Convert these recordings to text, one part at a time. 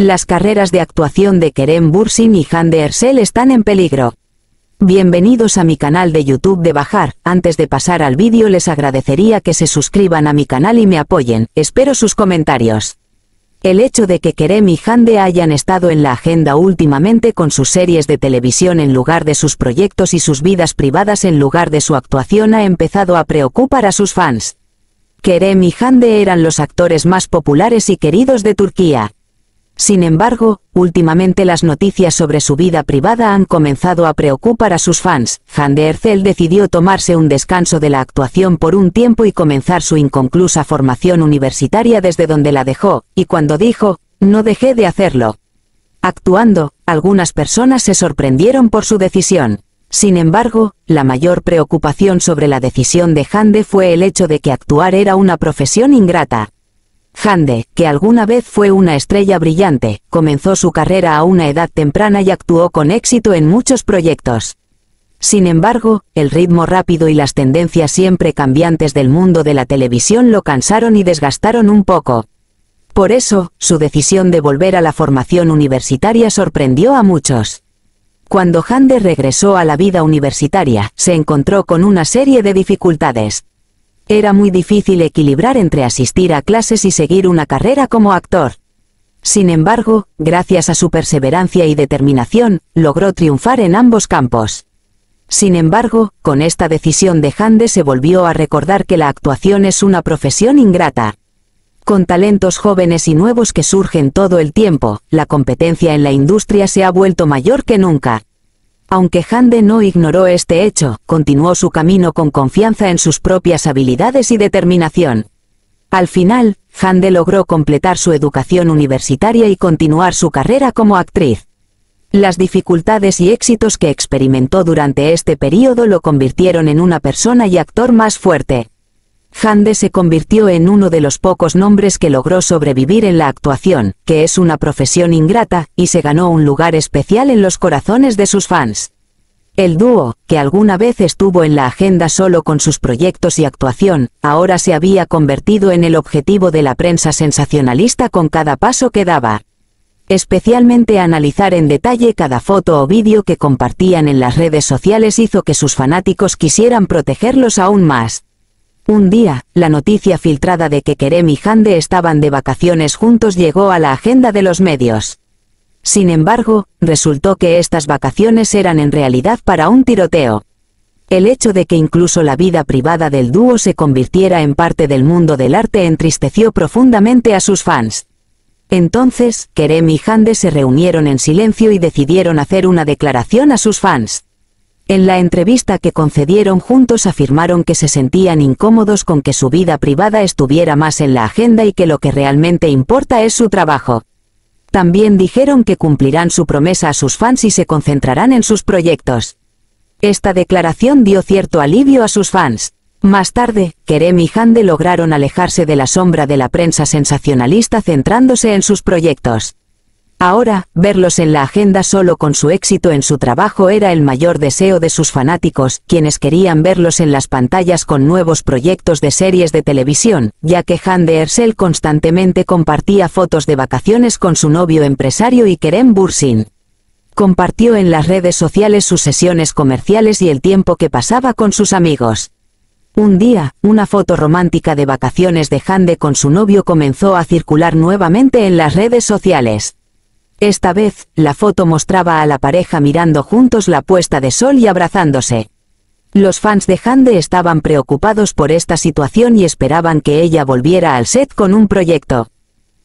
Las carreras de actuación de Kerem Bursin y Hande de están en peligro. Bienvenidos a mi canal de YouTube de Bajar, antes de pasar al vídeo les agradecería que se suscriban a mi canal y me apoyen, espero sus comentarios. El hecho de que Kerem y Hande hayan estado en la agenda últimamente con sus series de televisión en lugar de sus proyectos y sus vidas privadas en lugar de su actuación ha empezado a preocupar a sus fans. Kerem y Hande eran los actores más populares y queridos de Turquía, sin embargo, últimamente las noticias sobre su vida privada han comenzado a preocupar a sus fans. Hande Erçel decidió tomarse un descanso de la actuación por un tiempo y comenzar su inconclusa formación universitaria desde donde la dejó, y cuando dijo, no dejé de hacerlo. Actuando, algunas personas se sorprendieron por su decisión. Sin embargo, la mayor preocupación sobre la decisión de Hande fue el hecho de que actuar era una profesión ingrata. Hande, que alguna vez fue una estrella brillante, comenzó su carrera a una edad temprana y actuó con éxito en muchos proyectos. Sin embargo, el ritmo rápido y las tendencias siempre cambiantes del mundo de la televisión lo cansaron y desgastaron un poco. Por eso, su decisión de volver a la formación universitaria sorprendió a muchos. Cuando Hande regresó a la vida universitaria, se encontró con una serie de dificultades. Era muy difícil equilibrar entre asistir a clases y seguir una carrera como actor. Sin embargo, gracias a su perseverancia y determinación, logró triunfar en ambos campos. Sin embargo, con esta decisión de Hande se volvió a recordar que la actuación es una profesión ingrata. Con talentos jóvenes y nuevos que surgen todo el tiempo, la competencia en la industria se ha vuelto mayor que nunca. Aunque Hande no ignoró este hecho, continuó su camino con confianza en sus propias habilidades y determinación. Al final, Hande logró completar su educación universitaria y continuar su carrera como actriz. Las dificultades y éxitos que experimentó durante este período lo convirtieron en una persona y actor más fuerte. Hande se convirtió en uno de los pocos nombres que logró sobrevivir en la actuación, que es una profesión ingrata, y se ganó un lugar especial en los corazones de sus fans. El dúo, que alguna vez estuvo en la agenda solo con sus proyectos y actuación, ahora se había convertido en el objetivo de la prensa sensacionalista con cada paso que daba. Especialmente analizar en detalle cada foto o vídeo que compartían en las redes sociales hizo que sus fanáticos quisieran protegerlos aún más. Un día, la noticia filtrada de que Kerem y Hande estaban de vacaciones juntos llegó a la agenda de los medios. Sin embargo, resultó que estas vacaciones eran en realidad para un tiroteo. El hecho de que incluso la vida privada del dúo se convirtiera en parte del mundo del arte entristeció profundamente a sus fans. Entonces, Kerem y Hande se reunieron en silencio y decidieron hacer una declaración a sus fans. En la entrevista que concedieron juntos afirmaron que se sentían incómodos con que su vida privada estuviera más en la agenda y que lo que realmente importa es su trabajo. También dijeron que cumplirán su promesa a sus fans y se concentrarán en sus proyectos. Esta declaración dio cierto alivio a sus fans. Más tarde, Kerem y Hande lograron alejarse de la sombra de la prensa sensacionalista centrándose en sus proyectos. Ahora, verlos en la agenda solo con su éxito en su trabajo era el mayor deseo de sus fanáticos, quienes querían verlos en las pantallas con nuevos proyectos de series de televisión, ya que Han de Ersel constantemente compartía fotos de vacaciones con su novio empresario y Kerem Bursin. Compartió en las redes sociales sus sesiones comerciales y el tiempo que pasaba con sus amigos. Un día, una foto romántica de vacaciones de Hande con su novio comenzó a circular nuevamente en las redes sociales. Esta vez, la foto mostraba a la pareja mirando juntos la puesta de sol y abrazándose. Los fans de Hande estaban preocupados por esta situación y esperaban que ella volviera al set con un proyecto.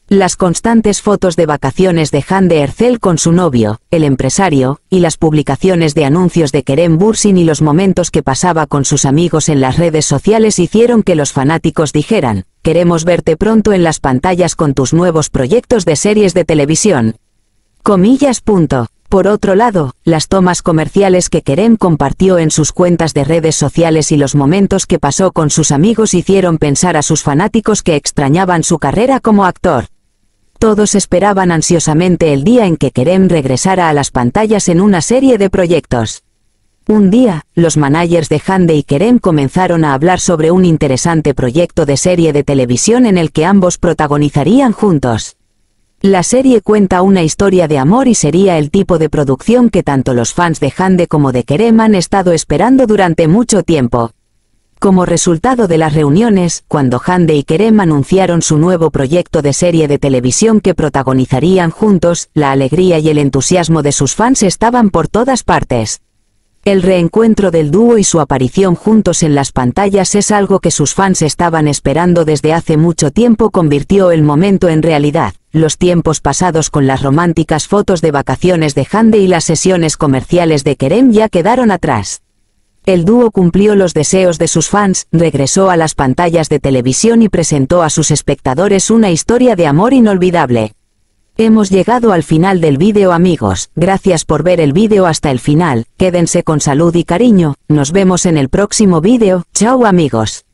Las constantes fotos de vacaciones de Hande Ercel con su novio, el empresario, y las publicaciones de anuncios de Kerem Bursin y los momentos que pasaba con sus amigos en las redes sociales hicieron que los fanáticos dijeran, queremos verte pronto en las pantallas con tus nuevos proyectos de series de televisión. Comillas. Punto. Por otro lado, las tomas comerciales que Kerem compartió en sus cuentas de redes sociales y los momentos que pasó con sus amigos hicieron pensar a sus fanáticos que extrañaban su carrera como actor. Todos esperaban ansiosamente el día en que Kerem regresara a las pantallas en una serie de proyectos. Un día, los managers de Hande y Kerem comenzaron a hablar sobre un interesante proyecto de serie de televisión en el que ambos protagonizarían juntos. La serie cuenta una historia de amor y sería el tipo de producción que tanto los fans de Hande como de Kerem han estado esperando durante mucho tiempo. Como resultado de las reuniones, cuando Hande y Kerem anunciaron su nuevo proyecto de serie de televisión que protagonizarían juntos, la alegría y el entusiasmo de sus fans estaban por todas partes. El reencuentro del dúo y su aparición juntos en las pantallas es algo que sus fans estaban esperando desde hace mucho tiempo convirtió el momento en realidad los tiempos pasados con las románticas fotos de vacaciones de Hande y las sesiones comerciales de Kerem ya quedaron atrás. El dúo cumplió los deseos de sus fans, regresó a las pantallas de televisión y presentó a sus espectadores una historia de amor inolvidable. Hemos llegado al final del vídeo amigos, gracias por ver el vídeo hasta el final, quédense con salud y cariño, nos vemos en el próximo vídeo, chao amigos.